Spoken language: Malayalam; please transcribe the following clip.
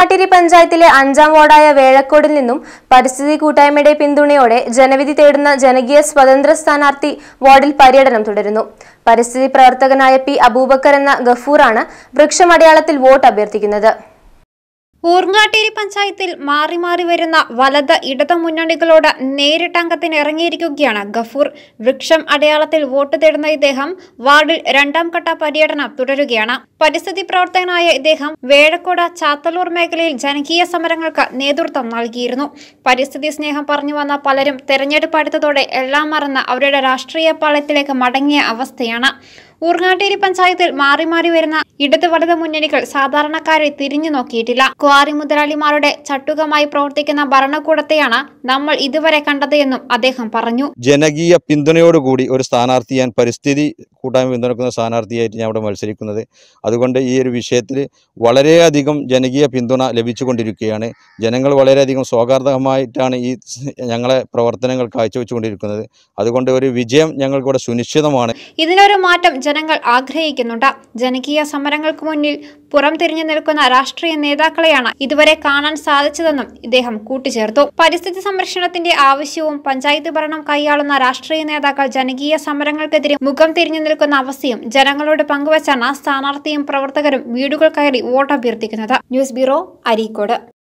പാങ്ങാട്ടിരി പഞ്ചായത്തിലെ അഞ്ചാം വാർഡായ വേഴക്കോടിൽ നിന്നും പരിസ്ഥിതി കൂട്ടായ്മയുടെ പിന്തുണയോടെ ജനവിധി തേടുന്ന ജനകീയ സ്വതന്ത്ര സ്ഥാനാർത്ഥി വാർഡിൽ പര്യടനം തുടരുന്നു പരിസ്ഥിതി പ്രവർത്തകനായ പി അബൂബക്കർ എന്ന ഗഫൂറാണ് വൃക്ഷമടയാളത്തിൽ വോട്ട് അഭ്യർത്ഥിക്കുന്നത് ഊർങ്ങാട്ടേരി പഞ്ചായത്തിൽ മാറി മാറി വരുന്ന വലത് ഇടത് മുന്നണികളോട് നേരിട്ടംഗത്തിന് ഇറങ്ങിയിരിക്കുകയാണ് ഗഫൂർ വൃക്ഷം അടയാളത്തിൽ വോട്ട് തേടുന്ന ഇദ്ദേഹം വാർഡിൽ രണ്ടാം ഘട്ട പര്യടനം തുടരുകയാണ് പരിസ്ഥിതി പ്രവർത്തകനായ ഇദ്ദേഹം വേഴക്കോട് ചാത്തലൂർ മേഖലയിൽ ജനകീയ സമരങ്ങൾക്ക് നേതൃത്വം നൽകിയിരുന്നു പരിസ്ഥിതി സ്നേഹം പറഞ്ഞു വന്ന പലരും തെരഞ്ഞെടുപ്പ് അടുത്തതോടെ എല്ലാം മറന്ന് അവരുടെ രാഷ്ട്രീയ പാളയത്തിലേക്ക് മടങ്ങിയ അവസ്ഥയാണ് ഊർങ്ങാട്ടേരി പഞ്ചായത്തിൽ മാറി മാറി വരുന്ന ഇടത് വലത് മുന്നണികൾ സാധാരണക്കാരെ തിരിഞ്ഞു നോക്കിയിട്ടില്ല ക്വാറി മുതലാളിമാരുടെ ചട്ടുകമായി പ്രവർത്തിക്കുന്ന ഭരണകൂടത്തെയാണ് നമ്മൾ ഇതുവരെ കണ്ടത് എന്നും അദ്ദേഹം പറഞ്ഞു ജനകീയ പിന്തുണയോടുകൂടി ഒരു സ്ഥാനാർത്ഥി ഞാൻ പരിസ്ഥിതി കൂട്ടായ്മ പിന്തുണക്കുന്ന സ്ഥാനാർത്ഥിയായിട്ട് ഞാൻ അവിടെ മത്സരിക്കുന്നത് അതുകൊണ്ട് ഈ ഒരു വിഷയത്തിൽ വളരെയധികം ജനകീയ പിന്തുണ ലഭിച്ചുകൊണ്ടിരിക്കുകയാണ് ജനങ്ങൾ വളരെയധികം സ്വാഗതമായിട്ടാണ് ഈ ഞങ്ങളെ പ്രവർത്തനങ്ങൾ കാഴ്ചവെച്ചുകൊണ്ടിരിക്കുന്നത് അതുകൊണ്ട് ഒരു വിജയം ഞങ്ങൾക്കിവിടെ സുനിശ്ചിതമാണ് ഇതിനൊരു മാറ്റം ജനങ്ങൾ ആഗ്രഹിക്കുന്നുണ്ട് ജനകീയ സമരങ്ങൾക്ക് മുന്നിൽ പുറം തിരിഞ്ഞു നിൽക്കുന്ന രാഷ്ട്രീയ നേതാക്കളെയാണ് ഇതുവരെ കാണാൻ സാധിച്ചതെന്നും ഇദ്ദേഹം കൂട്ടിച്ചേർത്തു പരിസ്ഥിതി സംരക്ഷണത്തിന്റെ ആവശ്യവും പഞ്ചായത്ത് ഭരണം കൈയാളുന്ന രാഷ്ട്രീയ നേതാക്കൾ ജനകീയ സമരങ്ങൾക്കെതിരെ മുഖം തിരിഞ്ഞു നിൽക്കുന്ന അവസ്ഥയും ജനങ്ങളോട് പങ്കുവച്ചാണ് സ്ഥാനാർത്ഥിയും പ്രവർത്തകരും വീടുകൾ കയറി വോട്ടഭ്യർത്ഥിക്കുന്നത് ന്യൂസ് ബ്യൂറോ അരീക്കോട്